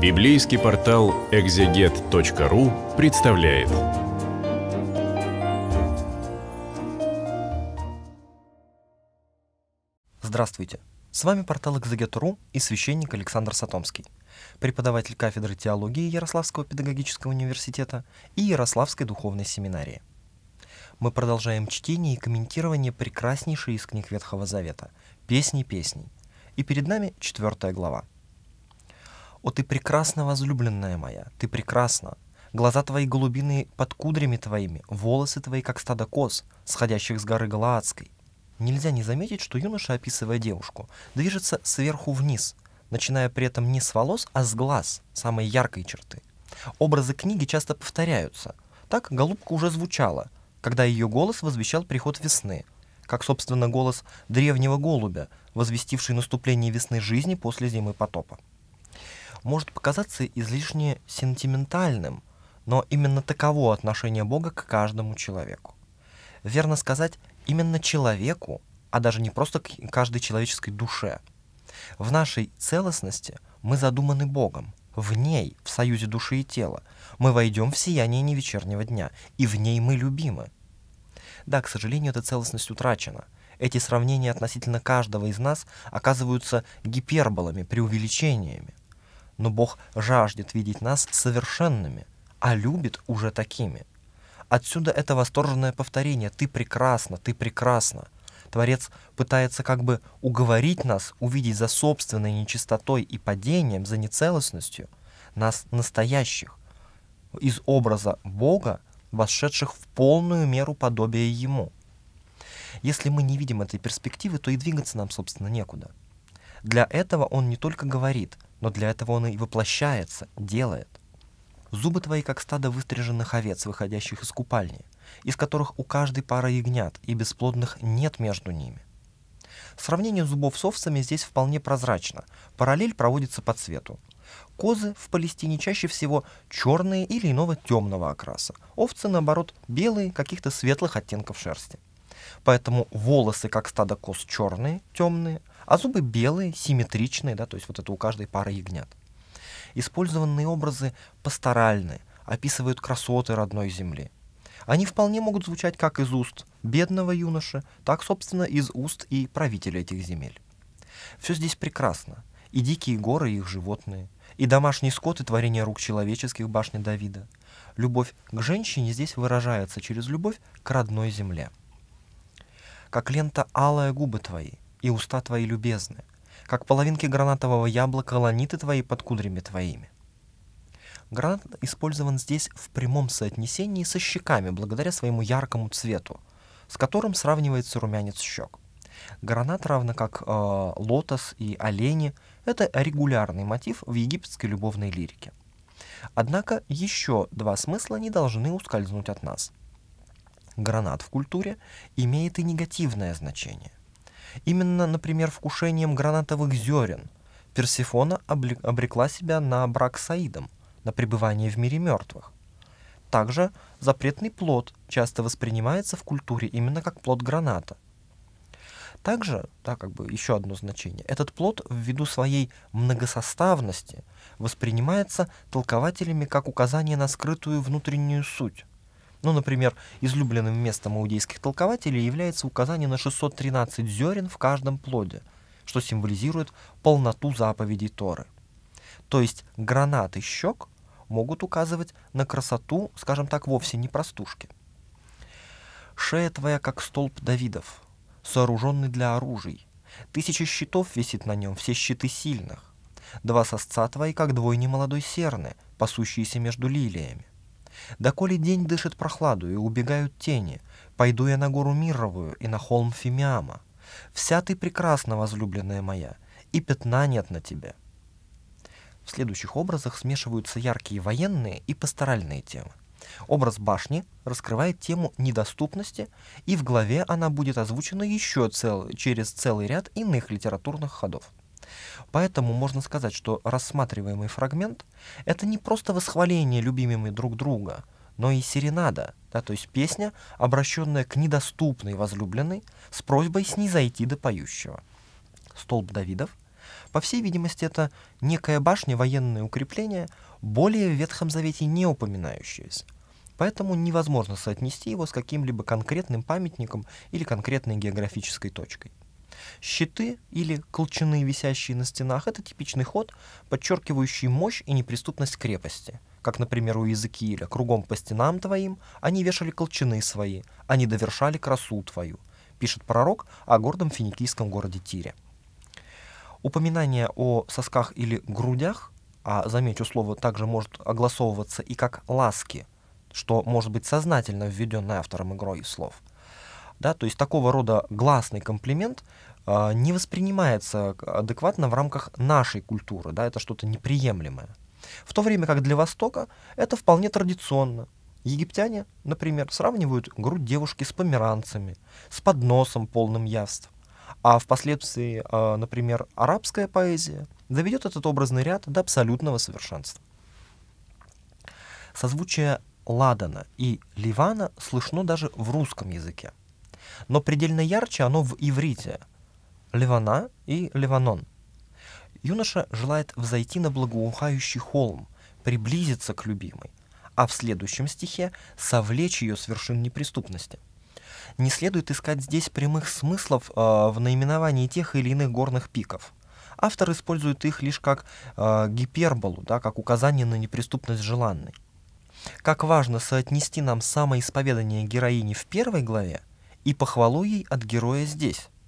Библейский портал экзегет.ру представляет. Здравствуйте! С вами портал экзегет.ру и священник Александр Сатомский, преподаватель кафедры теологии Ярославского педагогического университета и Ярославской духовной семинарии. Мы продолжаем чтение и комментирование прекраснейшей из книг Ветхого Завета «Песни песней». И перед нами четвертая глава – «О, ты прекрасна, возлюбленная моя, ты прекрасна, Глаза твои голубины под кудрями твоими, волосы твои, как стадо коз, сходящих с горы Галаадской. Нельзя не заметить, что юноша, описывая девушку, движется сверху вниз, начиная при этом не с волос, а с глаз, самой яркой черты. Образы книги часто повторяются. Так голубка уже звучала, когда ее голос возвещал приход весны, как, собственно, голос древнего голубя, возвестивший наступление весны жизни после зимы потопа может показаться излишне сентиментальным, но именно таково отношение Бога к каждому человеку. Верно сказать, именно человеку, а даже не просто к каждой человеческой душе. В нашей целостности мы задуманы Богом. В ней, в союзе души и тела, мы войдем в сияние невечернего дня, и в ней мы любимы. Да, к сожалению, эта целостность утрачена – эти сравнения относительно каждого из нас оказываются гиперболами, преувеличениями но Бог жаждет видеть нас совершенными, а любит уже такими. Отсюда это восторженное повторение «ты прекрасна, ты прекрасна». Творец пытается как бы уговорить нас увидеть за собственной нечистотой и падением, за нецелостностью нас настоящих, из образа Бога, вошедших в полную меру подобия Ему. Если мы не видим этой перспективы, то и двигаться нам, собственно, некуда. Для этого он не только говорит – но для этого он и воплощается, делает. Зубы твои, как стадо выстриженных овец, выходящих из купальни, из которых у каждой пара ягнят, и бесплодных нет между ними. Сравнение зубов с овцами здесь вполне прозрачно. Параллель проводится по цвету. Козы в Палестине чаще всего черные или иного темного окраса. Овцы, наоборот, белые, каких-то светлых оттенков шерсти. Поэтому волосы, как стадо коз, черные, темные, а зубы белые, симметричные, да, то есть вот это у каждой пары ягнят. Использованные образы пасторальны, описывают красоты родной земли. Они вполне могут звучать как из уст бедного юноши, так, собственно, из уст и правителя этих земель. Все здесь прекрасно. И дикие горы, и их животные, и домашний скот, и творение рук человеческих башни Давида. Любовь к женщине здесь выражается через любовь к родной земле как лента алая губы твои, и уста твои любезны, как половинки гранатового яблока ланиты твои под кудрями твоими. Гранат использован здесь в прямом соотнесении со щеками, благодаря своему яркому цвету, с которым сравнивается румянец щек. Гранат, равно как э, лотос и олени, это регулярный мотив в египетской любовной лирике. Однако еще два смысла не должны ускользнуть от нас – гранат в культуре имеет и негативное значение. Именно, например, вкушением гранатовых зерен Персифона обрекла себя на брак с Аидом, на пребывание в мире мертвых. Также запретный плод часто воспринимается в культуре именно как плод граната. Также, да, как бы еще одно значение, этот плод ввиду своей многосоставности воспринимается толкователями как указание на скрытую внутреннюю суть. Ну, например, излюбленным местом иудейских толкователей является указание на 613 зерен в каждом плоде, что символизирует полноту заповедей Торы. То есть гранат и щек могут указывать на красоту, скажем так, вовсе не простушки. «Шея твоя, как столб Давидов, сооруженный для оружий. Тысяча щитов висит на нем, все щиты сильных. Два сосца твои, как двойни молодой серны, пасущиеся между лилиями. Доколе день дышит прохладу и убегают тени, пойду я на гору Мировую и на холм Фимиама. Вся ты прекрасна, возлюбленная моя, и пятна нет на тебе. В следующих образах смешиваются яркие военные и пасторальные темы. Образ башни раскрывает тему недоступности, и в главе она будет озвучена еще цел, через целый ряд иных литературных ходов. Поэтому можно сказать, что рассматриваемый фрагмент — это не просто восхваление любимыми друг друга, но и серенада, да, то есть песня, обращенная к недоступной возлюбленной с просьбой снизойти до поющего. Столб Давидов. По всей видимости, это некая башня, военное укрепление, более в Ветхом Завете не упоминающееся. Поэтому невозможно соотнести его с каким-либо конкретным памятником или конкретной географической точкой. Щиты или колчаны, висящие на стенах, это типичный ход, подчеркивающий мощь и неприступность крепости. Как, например, у Иезекииля, кругом по стенам твоим они вешали колчаны свои, они довершали красу твою, пишет пророк о гордом финикийском городе Тире. Упоминание о сосках или грудях, а замечу слово, также может огласовываться и как ласки, что может быть сознательно введенное автором игрой слов – да, то есть такого рода гласный комплимент а, не воспринимается адекватно в рамках нашей культуры, да, это что-то неприемлемое. В то время как для Востока это вполне традиционно. Египтяне, например, сравнивают грудь девушки с померанцами, с подносом полным явств. А впоследствии, а, например, арабская поэзия доведет этот образный ряд до абсолютного совершенства. Созвучие Ладана и Ливана слышно даже в русском языке. Но предельно ярче оно в иврите – Ливана и Ливанон. Юноша желает взойти на благоухающий холм, приблизиться к любимой, а в следующем стихе совлечь ее с вершин неприступности. Не следует искать здесь прямых смыслов э, в наименовании тех или иных горных пиков. Автор использует их лишь как э, гиперболу, да, как указание на неприступность желанной. Как важно соотнести нам самоисповедание героини в первой главе и похвалу ей от героя здесь –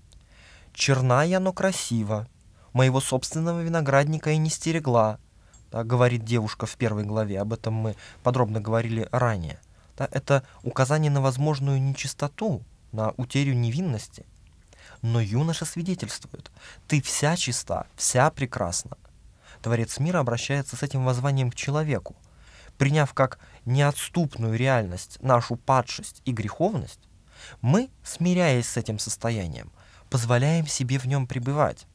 Черная, но красиво. Моего собственного виноградника и не стерегла. Да, говорит девушка в первой главе, об этом мы подробно говорили ранее. Да, это указание на возможную нечистоту, на утерю невинности. Но юноша свидетельствует, ты вся чиста, вся прекрасна. Творец мира обращается с этим воззванием к человеку. Приняв как неотступную реальность нашу падшесть и греховность, мы, смиряясь с этим состоянием, позволяем себе в нем пребывать,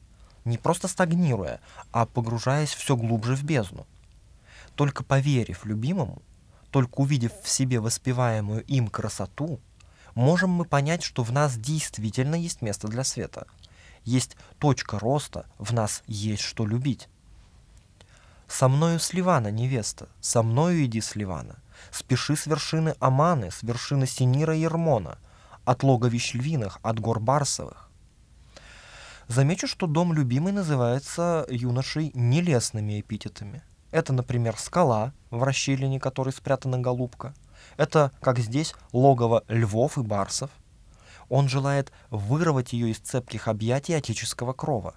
не просто стагнируя, а погружаясь все глубже в бездну. Только поверив любимому, только увидев в себе воспеваемую им красоту, можем мы понять, что в нас действительно есть место для света, есть точка роста, в нас есть что любить. «Со мною Сливана, невеста, со мною иди Сливана, Ливана, спеши с вершины Аманы, с вершины Синира и Ермона, от логовищ львиных, от гор Барсовых, Замечу, что дом любимый называется юношей нелестными эпитетами. Это, например, скала, в расщелине которой спрятана голубка. Это, как здесь, логово львов и барсов. Он желает вырвать ее из цепких объятий отеческого крова,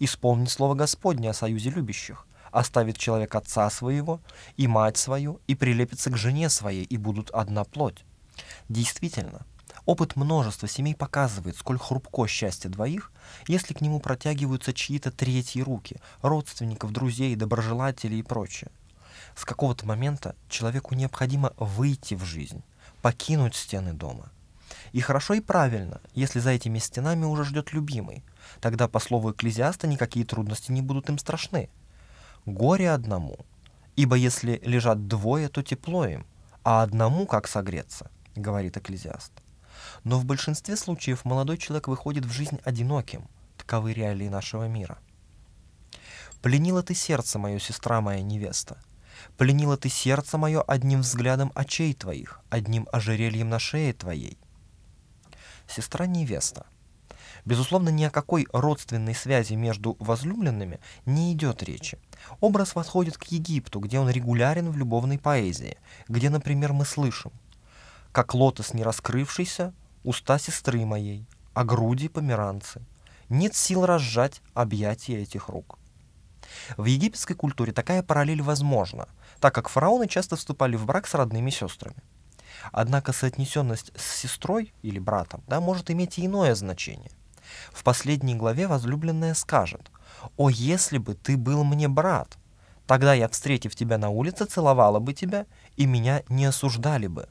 исполнить слово Господне о союзе любящих, оставит человек отца своего и мать свою, и прилепится к жене своей, и будут одна плоть. Действительно, Опыт множества семей показывает, сколь хрупко счастье двоих, если к нему протягиваются чьи-то третьи руки, родственников, друзей, доброжелателей и прочее. С какого-то момента человеку необходимо выйти в жизнь, покинуть стены дома. И хорошо и правильно, если за этими стенами уже ждет любимый. Тогда, по слову экклезиаста, никакие трудности не будут им страшны. Горе одному, ибо если лежат двое, то тепло им, а одному как согреться, говорит экклезиаст. Но в большинстве случаев молодой человек выходит в жизнь одиноким. Таковы реалии нашего мира. «Пленила ты сердце мое, сестра моя невеста. Пленила ты сердце мое одним взглядом очей твоих, одним ожерельем на шее твоей». Сестра невеста. Безусловно, ни о какой родственной связи между возлюбленными не идет речи. Образ восходит к Египту, где он регулярен в любовной поэзии, где, например, мы слышим – как лотос не раскрывшийся, уста сестры моей, а груди померанцы. Нет сил разжать объятия этих рук. В египетской культуре такая параллель возможна, так как фараоны часто вступали в брак с родными сестрами. Однако соотнесенность с сестрой или братом да, может иметь и иное значение. В последней главе возлюбленная скажет «О, если бы ты был мне брат, тогда я, встретив тебя на улице, целовала бы тебя, и меня не осуждали бы».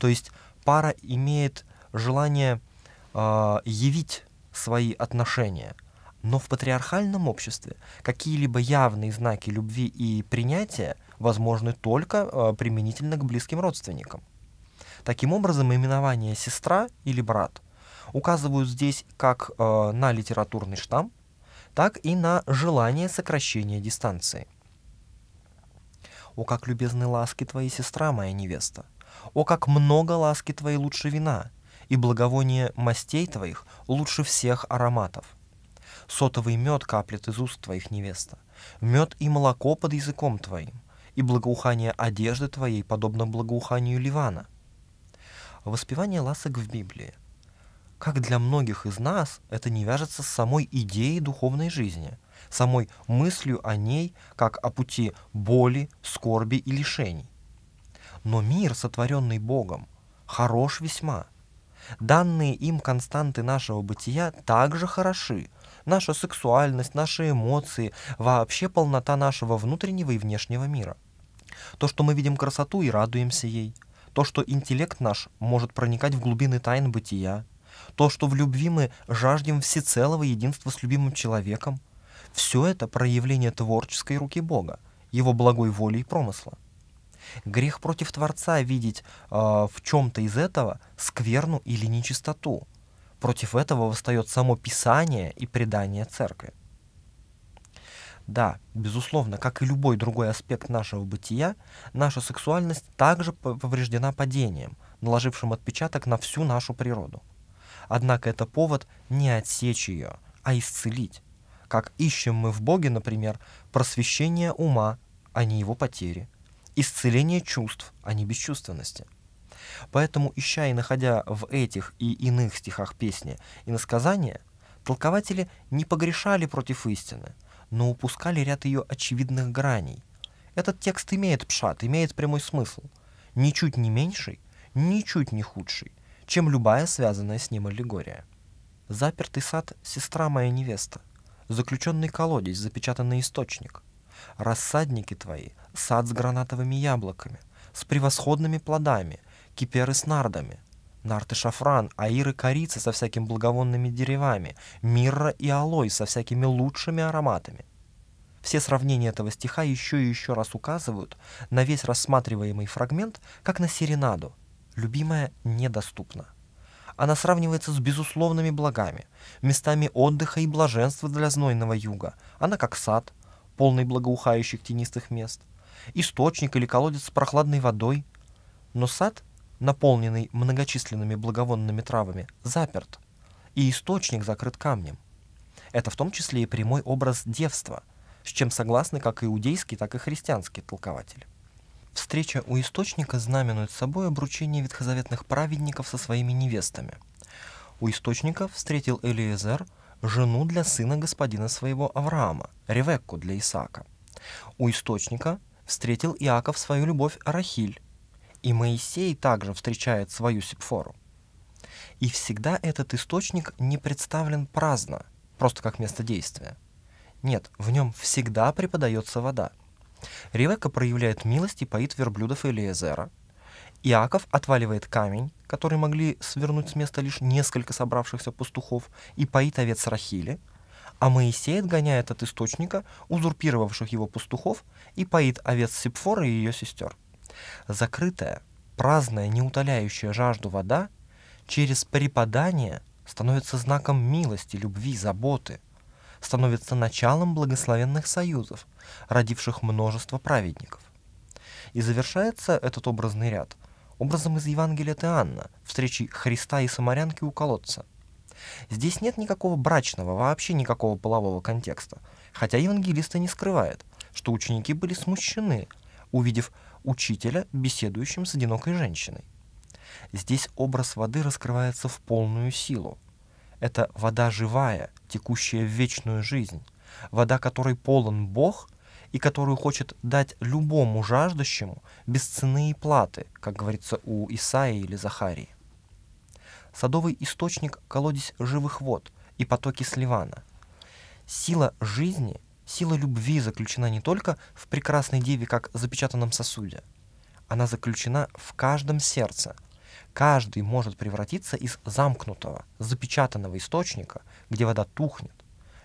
То есть пара имеет желание э, явить свои отношения. Но в патриархальном обществе какие-либо явные знаки любви и принятия возможны только э, применительно к близким родственникам. Таким образом, именование «сестра» или «брат» указывают здесь как э, на литературный штамп, так и на желание сокращения дистанции. «О, как любезны ласки твои, сестра моя невеста!» О, как много ласки твои лучше вина, и благовоние мастей твоих лучше всех ароматов. Сотовый мед каплет из уст твоих, невеста, мед и молоко под языком твоим, и благоухание одежды твоей подобно благоуханию Ливана. Воспевание ласок в Библии. Как для многих из нас это не вяжется с самой идеей духовной жизни, самой мыслью о ней, как о пути боли, скорби и лишений но мир, сотворенный Богом, хорош весьма. Данные им константы нашего бытия также хороши. Наша сексуальность, наши эмоции, вообще полнота нашего внутреннего и внешнего мира. То, что мы видим красоту и радуемся ей. То, что интеллект наш может проникать в глубины тайн бытия. То, что в любви мы жаждем всецелого единства с любимым человеком. Все это проявление творческой руки Бога, его благой воли и промысла. Грех против Творца видеть э, в чем-то из этого скверну или нечистоту. Против этого восстает само Писание и предание Церкви. Да, безусловно, как и любой другой аспект нашего бытия, наша сексуальность также повреждена падением, наложившим отпечаток на всю нашу природу. Однако это повод не отсечь ее, а исцелить. Как ищем мы в Боге, например, просвещение ума, а не его потери – исцеление чувств, а не бесчувственности. Поэтому, ища и находя в этих и иных стихах песни и насказания, толкователи не погрешали против истины, но упускали ряд ее очевидных граней. Этот текст имеет пшат, имеет прямой смысл, ничуть не меньший, ничуть не худший, чем любая связанная с ним аллегория. Запертый сад — сестра моя невеста, заключенный колодец, запечатанный источник — рассадники твои, сад с гранатовыми яблоками, с превосходными плодами, киперы с нардами, нарты шафран, аиры корицы со всякими благовонными деревами, мирра и алой со всякими лучшими ароматами. Все сравнения этого стиха еще и еще раз указывают на весь рассматриваемый фрагмент, как на серенаду. Любимая недоступна. Она сравнивается с безусловными благами, местами отдыха и блаженства для знойного юга. Она как сад, полный благоухающих тенистых мест, источник или колодец с прохладной водой. Но сад, наполненный многочисленными благовонными травами, заперт, и источник закрыт камнем. Это в том числе и прямой образ девства, с чем согласны как иудейский, так и христианский толкователь. Встреча у источника знаменует собой обручение ветхозаветных праведников со своими невестами. У источника встретил Элиезер, жену для сына господина своего Авраама, Ревекку для Исаака. У источника встретил Иаков свою любовь Рахиль, и Моисей также встречает свою Сепфору. И всегда этот источник не представлен праздно, просто как место действия. Нет, в нем всегда преподается вода. Ревека проявляет милость и поит верблюдов Элиезера. Иаков отваливает камень, которые могли свернуть с места лишь несколько собравшихся пастухов, и поит овец Рахили, а Моисей отгоняет от источника узурпировавших его пастухов и поит овец Сипфора и ее сестер. Закрытая, праздная, неутоляющая жажду вода через преподание становится знаком милости, любви, заботы, становится началом благословенных союзов, родивших множество праведников. И завершается этот образный ряд – образом из Евангелия от встречи Христа и самарянки у колодца. Здесь нет никакого брачного, вообще никакого полового контекста, хотя евангелисты не скрывает, что ученики были смущены, увидев учителя, беседующим с одинокой женщиной. Здесь образ воды раскрывается в полную силу. Это вода живая, текущая в вечную жизнь, вода которой полон Бог – и которую хочет дать любому жаждущему без цены и платы, как говорится у Исаии или Захарии. Садовый источник – колодец живых вод и потоки сливана. Сила жизни, сила любви заключена не только в прекрасной деве, как запечатанном сосуде. Она заключена в каждом сердце. Каждый может превратиться из замкнутого, запечатанного источника, где вода тухнет,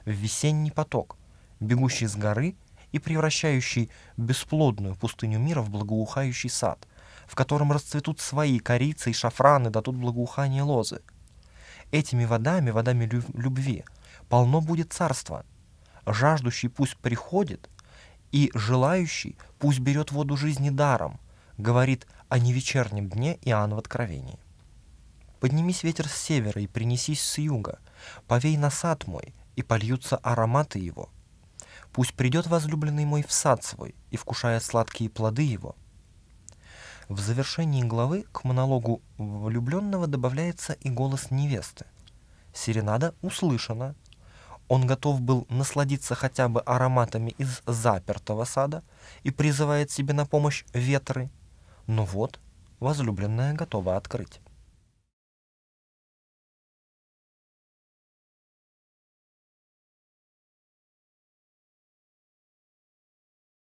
в весенний поток, бегущий с горы и превращающий бесплодную пустыню мира в благоухающий сад, в котором расцветут свои корицы и шафраны, дадут благоухание лозы. Этими водами, водами любви, полно будет царство. Жаждущий пусть приходит, и желающий пусть берет воду жизни даром, говорит о невечернем дне Иоанн в Откровении. Поднимись ветер с севера и принесись с юга, повей на сад мой, и польются ароматы его. Пусть придет возлюбленный мой в сад свой и вкушает сладкие плоды его». В завершении главы к монологу влюбленного добавляется и голос невесты. Серенада услышана. Он готов был насладиться хотя бы ароматами из запертого сада и призывает себе на помощь ветры. Но вот возлюбленная готова открыть.